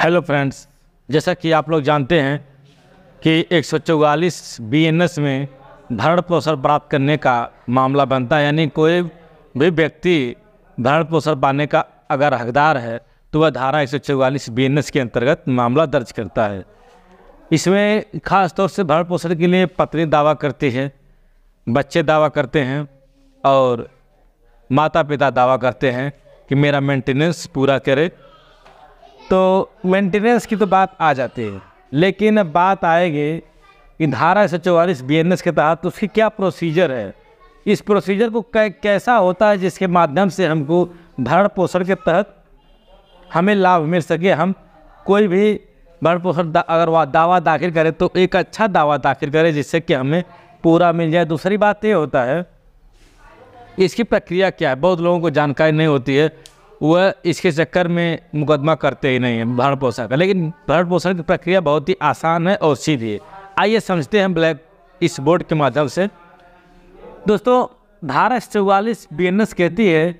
hello friends जैसा कि आप लोग जानते हैं कि एक सौ चौवालीस बी एन एस में भरण पोषण प्राप्त करने का मामला बनता है यानी कोई भी व्यक्ति भरण पोषण पाने का अगर हकदार है तो वह धारा एक सौ चौवालीस बी एन एस के अंतर्गत मामला दर्ज करता है इसमें खास तौर से भरण पोषण के लिए पत्नी दावा करती है बच्चे दावा करते हैं और माता पिता दावा करते हैं कि मेरा मेंटेनेंस पूरा करे तो मेंटेनेंस की तो बात आ जाती है लेकिन अब बात आएगी कि धारा एक सौ चौवालीस बी एन एस के तहत उसकी क्या प्रोसीजर है इस प्रोसीजर को कै, कैसा होता है जिसके माध्यम से हमको भरण पोषण के तहत हमें लाभ मिल सके हम कोई भी भरण पोषण दा, अगर वह दावा दाखिल करें तो एक अच्छा दावा दाखिल करें जिससे कि हमें पूरा मिल जाए दूसरी बात ये होता है इसकी प्रक्रिया क्या है बहुत लोगों को जानकारी नहीं होती है वह इसके चक्कर में मुकदमा करते ही नहीं है भरण पोषण का लेकिन भरण पोषण की प्रक्रिया बहुत ही आसान है और सीधी है आइए समझते हैं ब्लैक इस बोर्ड के माध्यम से दोस्तों धारा चौवालीस बी कहती है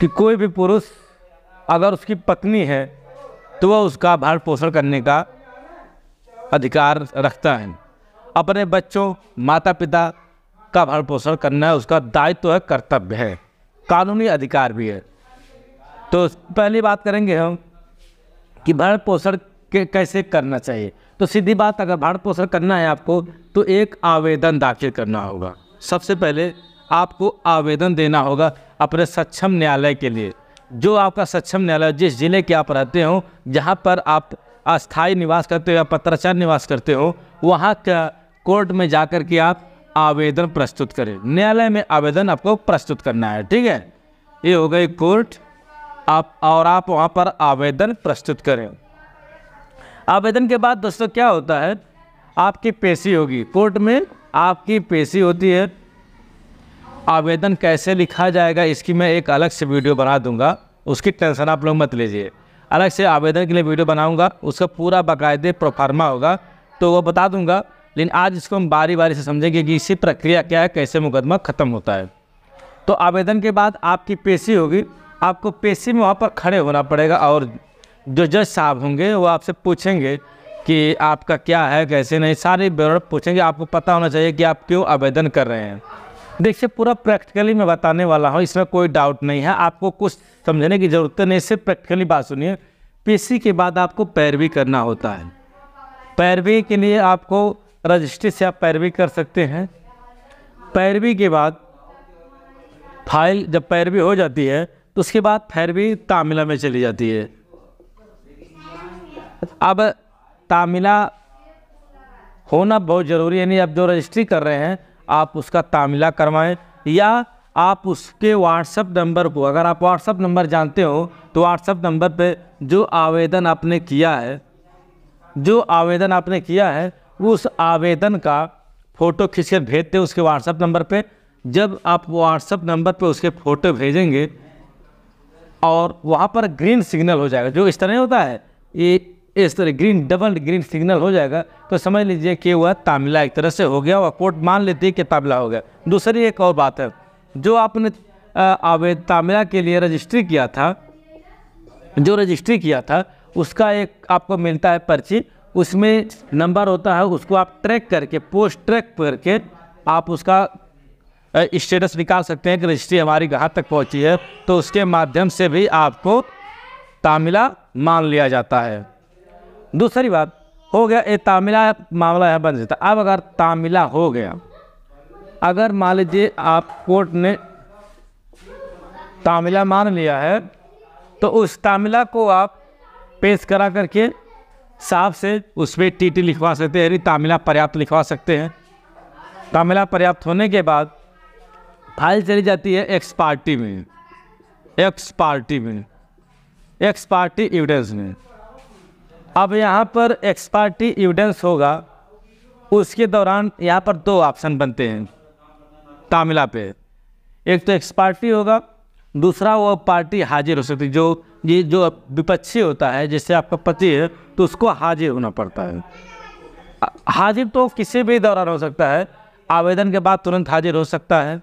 कि कोई भी पुरुष अगर उसकी पत्नी है तो वह उसका भरण पोषण करने का अधिकार रखता है अपने बच्चों माता पिता का भरण पोषण करना है उसका दायित्व तो है कर्तव्य है कानूनी अधिकार भी है तो पहली बात करेंगे हम कि भरण पोषण कैसे करना चाहिए तो सीधी बात अगर भरण पोषण करना है आपको तो एक आवेदन दाखिल करना होगा सबसे पहले आपको आवेदन देना होगा अपने सक्षम न्यायालय के लिए जो आपका सक्षम न्यायालय जिस ज़िले के आप रहते हो जहाँ पर आप अस्थायी निवास करते हो या पत्राचार निवास करते हो वहाँ का कोर्ट में जाकर के आप आवेदन प्रस्तुत करें न्यायालय में आवेदन आपको प्रस्तुत करना है ठीक है ये हो गई कोर्ट आप और आप वहाँ पर आवेदन प्रस्तुत करें आवेदन के बाद दोस्तों क्या होता है आपकी पेशी होगी कोर्ट में आपकी पेशी होती है आवेदन कैसे लिखा जाएगा इसकी मैं एक अलग से वीडियो बना दूंगा उसकी टेंशन आप लोग मत लीजिए अलग से आवेदन के लिए वीडियो बनाऊंगा उसका पूरा बाकायदे प्रोफार्मा होगा तो वो बता दूंगा लेकिन आज इसको हम बारी बारी से समझेंगे कि इसी प्रक्रिया क्या है कैसे मुकदमा ख़त्म होता है तो आवेदन के बाद आपकी पेशी होगी आपको पेशी में वहाँ पर खड़े होना पड़ेगा और जो जज साहब होंगे वो आपसे पूछेंगे कि आपका क्या है कैसे नहीं सारे विवरण पूछेंगे आपको पता होना चाहिए कि आप क्यों आवेदन कर रहे हैं देखिए पूरा प्रैक्टिकली मैं बताने वाला हूँ इसमें कोई डाउट नहीं है आपको कुछ समझने की ज़रूरत नहीं सिर्फ प्रैक्टिकली बात सुनिए पेशी के बाद आपको पैरवी करना होता है पैरवी के लिए आपको रजिस्ट्री से आप पैरवी कर सकते हैं पैरवी के बाद फाइल जब पैरवी हो जाती है तो उसके बाद पैरवी तामिला में चली जाती है अब तामिला होना बहुत ज़रूरी है यानी आप जो रजिस्ट्री कर रहे हैं आप उसका तामिला करवाएं या आप उसके व्हाट्सअप नंबर को अगर आप व्हाट्सअप नंबर जानते हो तो व्हाट्सअप नंबर पे जो आवेदन आपने किया है जो आवेदन आपने किया है उस आवेदन का फ़ोटो खींच कर भेज दें उसके व्हाट्सअप नंबर पे जब आप व्हाट्सअप नंबर पे उसके फ़ोटो भेजेंगे और वहाँ पर ग्रीन सिग्नल हो जाएगा जो इस तरह होता है ये इस तरह ग्रीन डबल ग्रीन सिग्नल हो जाएगा तो समझ लीजिए कि वह तामिला एक तरह से हो गया और कोर्ट मान लेती है कि तामिला हो गया दूसरी एक और बात है जो आपने आवेद तामिला के लिए रजिस्ट्री किया था जो रजिस्ट्री किया था उसका एक आपको मिलता है पर्ची उसमें नंबर होता है उसको आप ट्रैक करके पोस्ट ट्रैक करके आप उसका स्टेटस निकाल सकते हैं कि रजिस्ट्री हमारी कहाँ तक पहुँची है तो उसके माध्यम से भी आपको तामिला मान लिया जाता है दूसरी बात हो गया ये तामिला मामला है बन जाता अब अगर तामिला हो गया अगर मान लीजिए आप कोर्ट ने तामिला मान लिया है तो उस तामिला को आप पेश करा करके साफ से उस पर टी टी लिखवा सकते हैं यानी तामिला पर्याप्त लिखवा सकते हैं तामिला पर्याप्त होने के बाद फाइल चली जाती है एक्स पार्टी में एक्स पार्टी में एक्स पार्टी एविडेंस में अब यहाँ पर एक्स पार्टी एविडेंस होगा उसके दौरान यहाँ पर दो ऑप्शन बनते हैं तामिला पे एक तो एक्स पार्टी होगा दूसरा वो पार्टी हाजिर हो सकती जो ये जो विपक्षी होता है जैसे आपका पति है तो उसको हाजिर होना पड़ता है हाजिर तो किसी भी दौरान हो सकता है आवेदन के बाद तुरंत हाजिर हो सकता है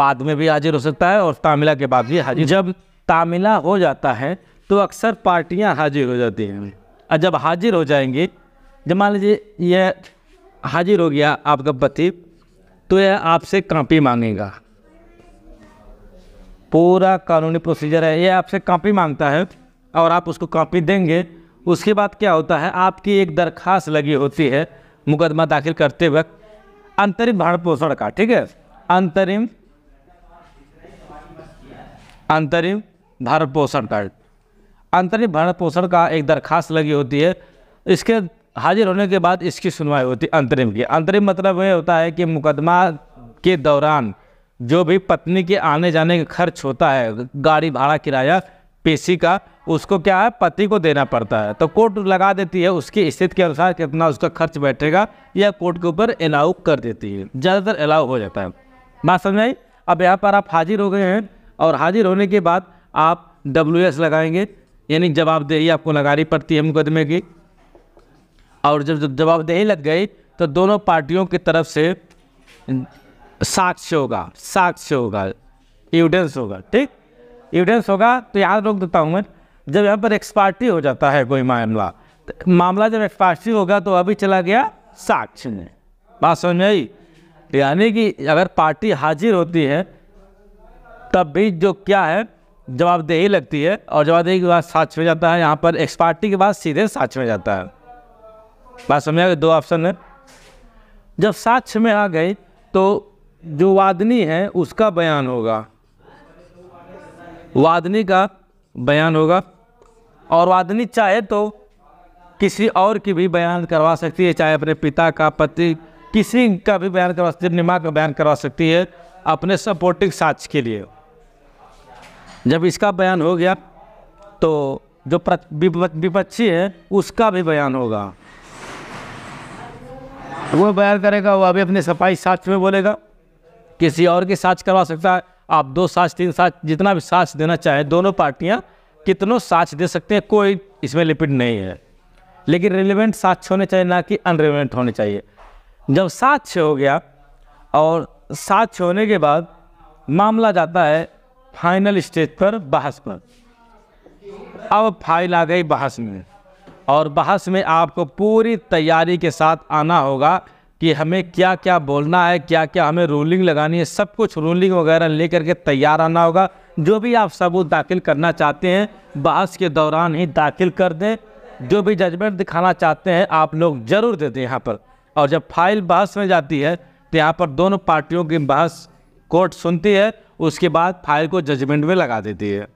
बाद में भी हाजिर हो सकता है और तामिला के बाद भी हाजिर जब तामिला हो जाता है तो अक्सर पार्टियां हाजिर हो जाती हैं और जब हाजिर हो जाएंगे जब मान लीजिए यह हाजिर हो गया आपका पति तो यह आपसे कापी मांगेगा पूरा कानूनी प्रोसीजर है ये आपसे कॉपी मांगता है और आप उसको कॉपी देंगे उसके बाद क्या होता है आपकी एक दरखास्त लगी होती है मुकदमा दाखिल करते वक्त अंतरिम भरण पोषण का ठीक है अंतरिम अंतरिम भरण पोषण कार्ड अंतरिम भरण पोषण का एक दरखास्त लगी होती है इसके हाजिर होने के बाद इसकी सुनवाई होती है अंतरिम की अंतरिम मतलब यह होता है कि मुकदमा के दौरान जो भी पत्नी के आने जाने का खर्च होता है गाड़ी भाड़ा किराया पेशी का उसको क्या है पति को देना पड़ता है तो कोर्ट लगा देती है उसकी स्थिति के अनुसार कितना उसका खर्च बैठेगा या कोर्ट के ऊपर अलाउ कर देती है ज़्यादातर अलाउ हो जाता है बात समझ आई अब यहाँ पर आप हाजिर हो गए हैं और हाजिर होने के बाद आप डब्ल्यू एस लगाएंगे यानी जवाबदेही आपको लगानी पड़ती है मुकदमे की और जब जवाबदेही लग गई तो दोनों पार्टियों की तरफ से साक्ष्य होगा साक्ष्य होगा एविडेंस होगा ठीक एविडेंस होगा तो याद रोक देता हूँ मैं जब यहाँ पर एक्सपार्टी हो जाता है कोई मामला तो मामला जब एक्सपार्टी होगा तो अभी चला गया साक्ष्य में बात समझ आई तो यानी कि अगर पार्टी हाजिर होती है तब भी जो क्या है जवाबदेही लगती है और जवाबदेही के बाद साक्ष में जाता है यहाँ पर एक्सपार्टी के बाद सीधे साक्ष में जाता है बात समझ दो ऑप्शन है जब साक्ष में आ गई तो जो वादनी है उसका बयान होगा वादनी का बयान होगा और वादनी चाहे तो किसी और की भी बयान करवा सकती है चाहे अपने पिता का पति किसी का भी बयान करवा सकती है अपनी माँ का बयान करवा सकती है अपने सपोर्टिंग साक्ष के लिए जब इसका बयान हो गया तो जो विपक्षी है उसका भी बयान होगा वो बयान करेगा वो अभी अपने सफाई साक्ष में बोलेगा किसी और की साक्ष करवा सकता है आप दो साक्ष तीन साक्ष जितना भी साक्ष देना चाहें दोनों पार्टियाँ कितनों साक्ष दे सकते हैं कोई इसमें लिपिड नहीं है लेकिन रिलेवेंट साक्ष्य होने चाहिए ना कि अनरिलेवेंट होने चाहिए जब साक्ष हो गया और साक्ष होने के बाद मामला जाता है फाइनल स्टेज पर बहस पर अब फाइल आ गई बहस में और बहस में आपको पूरी तैयारी के साथ आना होगा कि हमें क्या क्या बोलना है क्या क्या हमें रूलिंग लगानी है सब कुछ रूलिंग वगैरह लेकर के तैयार आना होगा जो भी आप सबूत दाखिल करना चाहते हैं बहस के दौरान ही दाखिल कर दें जो भी जजमेंट दिखाना चाहते हैं आप लोग ज़रूर दे दें यहाँ पर और जब फाइल बहस में जाती है तो यहाँ पर दोनों पार्टियों की बहस कोर्ट सुनती है उसके बाद फाइल को जजमेंट में लगा देती है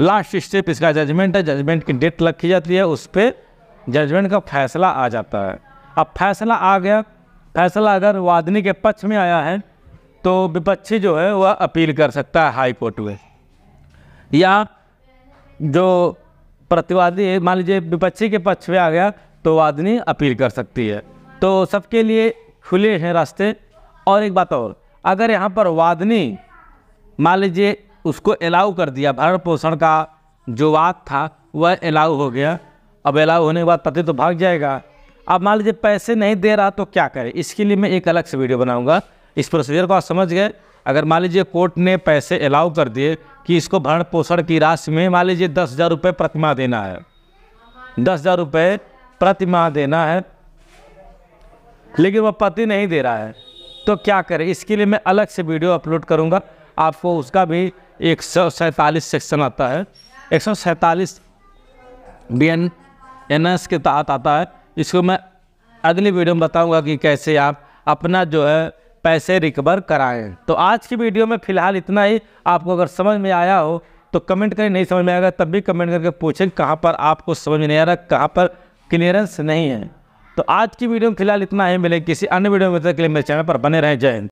लास्ट स्टेप इसका जजमेंट है जजमेंट की डेट रखी जाती है उस पर जजमेंट का फैसला आ जाता है अब फैसला आ गया फैसला अगर आदमी के पक्ष में आया है तो विपक्षी जो है वह अपील कर सकता है हाई कोर्ट में या जो प्रतिवादी है मान लीजिए विपक्षी के पक्ष में आ गया तो आदमी अपील कर सकती है तो सबके लिए खुले हैं रास्ते और एक बात और अगर यहाँ पर वादनी मान लीजिए उसको अलाउ कर दिया भरण पोषण का जो वाद था वह अलाउ हो गया अब अलाउ होने के बाद पति तो भाग जाएगा अब मान लीजिए पैसे नहीं दे रहा तो क्या करें इसके लिए मैं एक अलग से वीडियो बनाऊंगा इस प्रोसीजर को आप समझ गए अगर मान लीजिए कोर्ट ने पैसे अलाउ कर दिए कि इसको भरण पोषण की राशि में मान लीजिए दस हज़ार रुपये प्रतिमा देना है दस हज़ार रुपये प्रतिमा देना है लेकिन वह पति नहीं दे रहा है तो क्या करें इसके लिए मैं अलग से वीडियो अपलोड करूँगा आपको उसका भी एक सौ सैंतालीस सेक्शन आता है एक सौ सैंतालीस बी एन एन एस के तहत आता है इसको मैं अगली वीडियो में बताऊंगा कि कैसे आप अपना जो है पैसे रिकवर कराएं तो आज की वीडियो में फ़िलहाल इतना ही आपको अगर समझ में आया हो तो कमेंट करें नहीं समझ में आएगा तब भी कमेंट करके पूछें कहाँ पर आपको समझ में नहीं आ रहा कहाँ पर क्लियरेंस नहीं है तो आज की वीडियो में फिलहाल इतना ही मिले किसी अन्य वीडियो में तक के लिए मेरे चैनल पर बने रहें जय हिंद